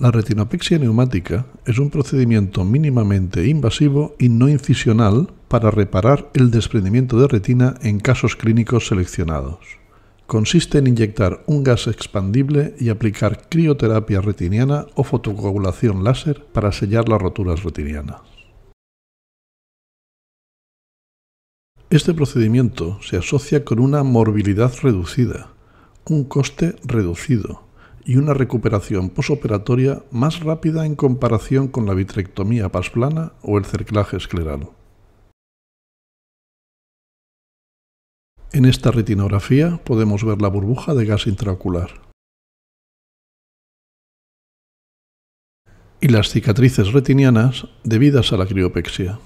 La retinopexia neumática es un procedimiento mínimamente invasivo y no incisional para reparar el desprendimiento de retina en casos clínicos seleccionados. Consiste en inyectar un gas expandible y aplicar crioterapia retiniana o fotocoagulación láser para sellar las roturas retinianas. Este procedimiento se asocia con una morbilidad reducida, un coste reducido y una recuperación posoperatoria más rápida en comparación con la vitrectomía pasplana o el cerclaje escleral. En esta retinografía podemos ver la burbuja de gas intraocular y las cicatrices retinianas debidas a la criopexia.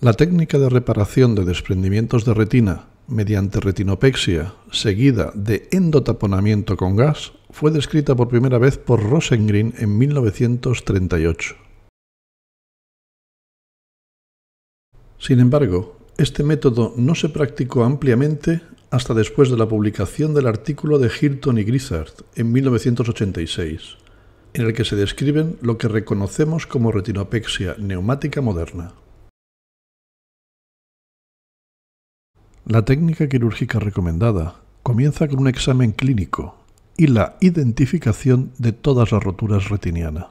La técnica de reparación de desprendimientos de retina mediante retinopexia seguida de endotaponamiento con gas fue descrita por primera vez por Rosengren en 1938. Sin embargo, este método no se practicó ampliamente hasta después de la publicación del artículo de Hilton y Grizzard en 1986, en el que se describen lo que reconocemos como retinopexia neumática moderna. La técnica quirúrgica recomendada comienza con un examen clínico y la identificación de todas las roturas retinianas.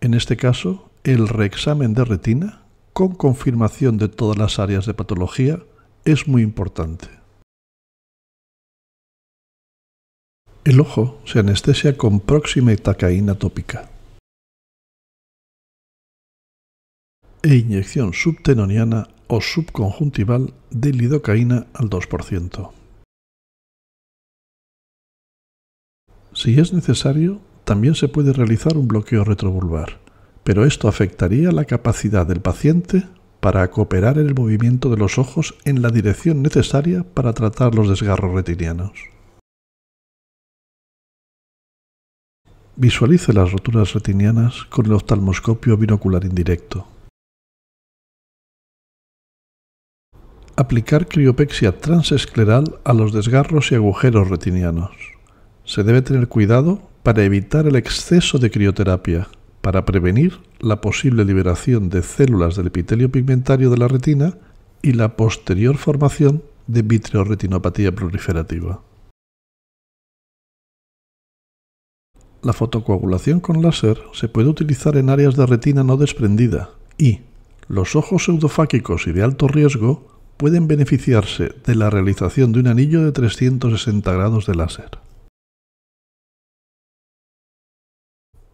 En este caso, el reexamen de retina, con confirmación de todas las áreas de patología, es muy importante. El ojo se anestesia con próxima tacaína tópica. e inyección subtenoniana o subconjuntival de lidocaína al 2%. Si es necesario, también se puede realizar un bloqueo retrovulvar, pero esto afectaría la capacidad del paciente para cooperar en el movimiento de los ojos en la dirección necesaria para tratar los desgarros retinianos. Visualice las roturas retinianas con el oftalmoscopio binocular indirecto. aplicar criopexia transescleral a los desgarros y agujeros retinianos. Se debe tener cuidado para evitar el exceso de crioterapia, para prevenir la posible liberación de células del epitelio pigmentario de la retina y la posterior formación de vitreoretinopatía proliferativa. La fotocoagulación con láser se puede utilizar en áreas de retina no desprendida y los ojos pseudofáquicos y de alto riesgo pueden beneficiarse de la realización de un anillo de 360 grados de láser.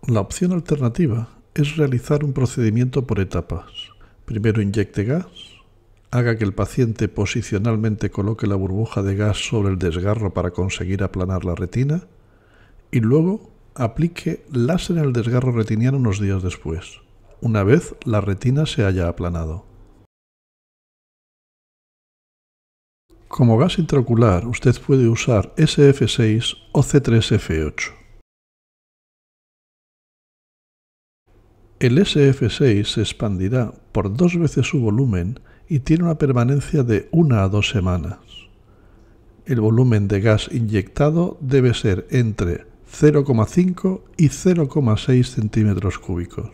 La opción alternativa es realizar un procedimiento por etapas. Primero inyecte gas, haga que el paciente posicionalmente coloque la burbuja de gas sobre el desgarro para conseguir aplanar la retina y luego aplique láser en el desgarro retiniano unos días después, una vez la retina se haya aplanado. Como gas intraocular, usted puede usar SF6 o C3F8. El SF6 se expandirá por dos veces su volumen y tiene una permanencia de una a dos semanas. El volumen de gas inyectado debe ser entre 0,5 y 0,6 centímetros cúbicos.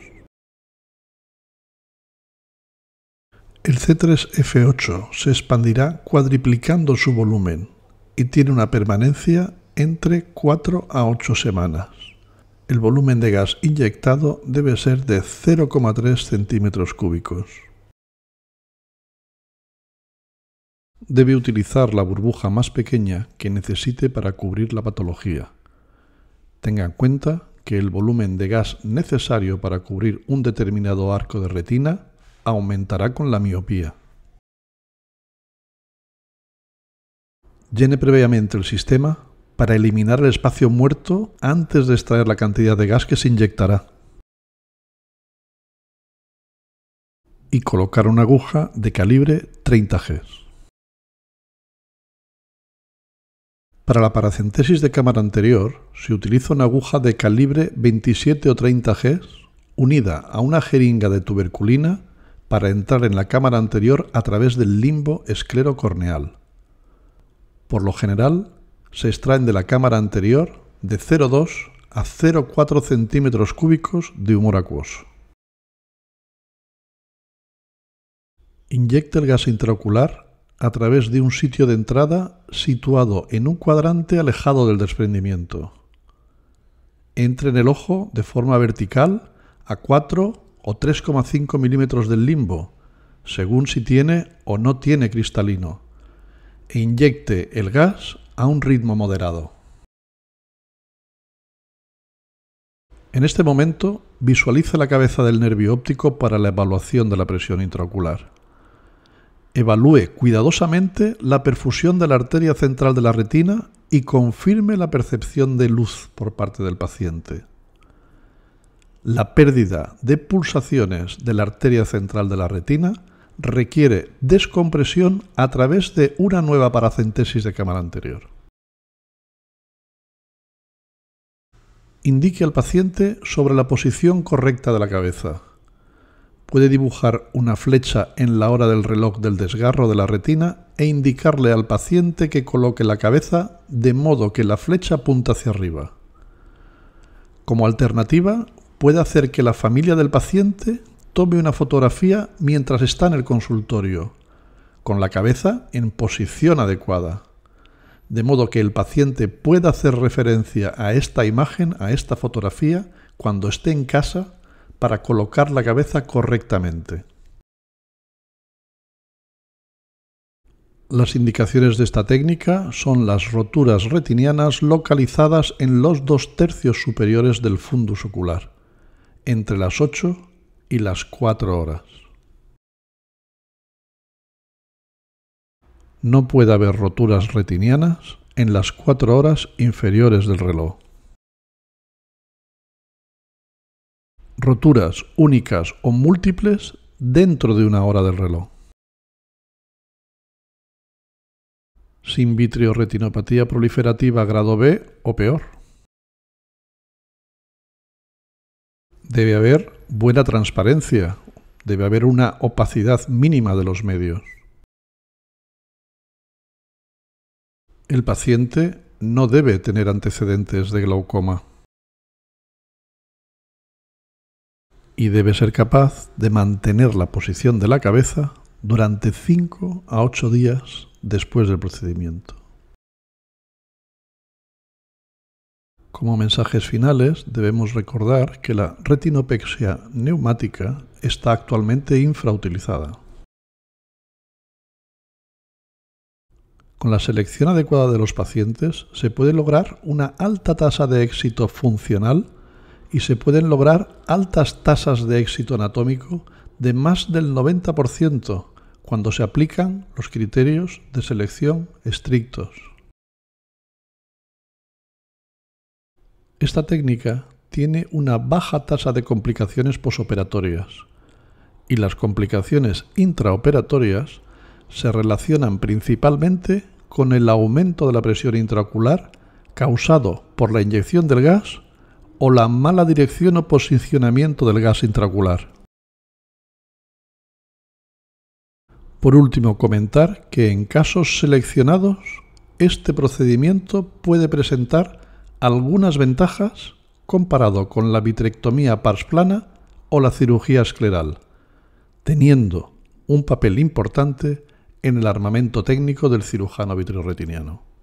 El C3F8 se expandirá cuadriplicando su volumen y tiene una permanencia entre 4 a 8 semanas. El volumen de gas inyectado debe ser de 0,3 centímetros cúbicos. Debe utilizar la burbuja más pequeña que necesite para cubrir la patología. Tenga en cuenta que el volumen de gas necesario para cubrir un determinado arco de retina aumentará con la miopía. Llene previamente el sistema para eliminar el espacio muerto antes de extraer la cantidad de gas que se inyectará. Y colocar una aguja de calibre 30 G. Para la paracentesis de cámara anterior se utiliza una aguja de calibre 27 o 30 G unida a una jeringa de tuberculina para entrar en la cámara anterior a través del limbo corneal. Por lo general, se extraen de la cámara anterior de 0,2 a 0,4 centímetros cúbicos de humor acuoso. Inyecta el gas intraocular a través de un sitio de entrada situado en un cuadrante alejado del desprendimiento. Entra en el ojo de forma vertical a 4 o 3,5 milímetros del limbo, según si tiene o no tiene cristalino, e inyecte el gas a un ritmo moderado. En este momento visualice la cabeza del nervio óptico para la evaluación de la presión intraocular. Evalúe cuidadosamente la perfusión de la arteria central de la retina y confirme la percepción de luz por parte del paciente. La pérdida de pulsaciones de la arteria central de la retina requiere descompresión a través de una nueva paracentesis de cámara anterior. Indique al paciente sobre la posición correcta de la cabeza. Puede dibujar una flecha en la hora del reloj del desgarro de la retina e indicarle al paciente que coloque la cabeza de modo que la flecha apunta hacia arriba. Como alternativa, puede hacer que la familia del paciente tome una fotografía mientras está en el consultorio, con la cabeza en posición adecuada, de modo que el paciente pueda hacer referencia a esta imagen, a esta fotografía, cuando esté en casa para colocar la cabeza correctamente. Las indicaciones de esta técnica son las roturas retinianas localizadas en los dos tercios superiores del fundus ocular entre las 8 y las 4 horas. No puede haber roturas retinianas en las 4 horas inferiores del reloj. Roturas únicas o múltiples dentro de una hora del reloj. Sin retinopatía proliferativa grado B o peor. debe haber buena transparencia, debe haber una opacidad mínima de los medios. El paciente no debe tener antecedentes de glaucoma y debe ser capaz de mantener la posición de la cabeza durante 5 a 8 días después del procedimiento. Como mensajes finales, debemos recordar que la retinopexia neumática está actualmente infrautilizada. Con la selección adecuada de los pacientes se puede lograr una alta tasa de éxito funcional y se pueden lograr altas tasas de éxito anatómico de más del 90% cuando se aplican los criterios de selección estrictos. Esta técnica tiene una baja tasa de complicaciones posoperatorias y las complicaciones intraoperatorias se relacionan principalmente con el aumento de la presión intraocular causado por la inyección del gas o la mala dirección o posicionamiento del gas intraocular. Por último, comentar que en casos seleccionados este procedimiento puede presentar algunas ventajas comparado con la vitrectomía pars plana o la cirugía escleral, teniendo un papel importante en el armamento técnico del cirujano vitroretiniano.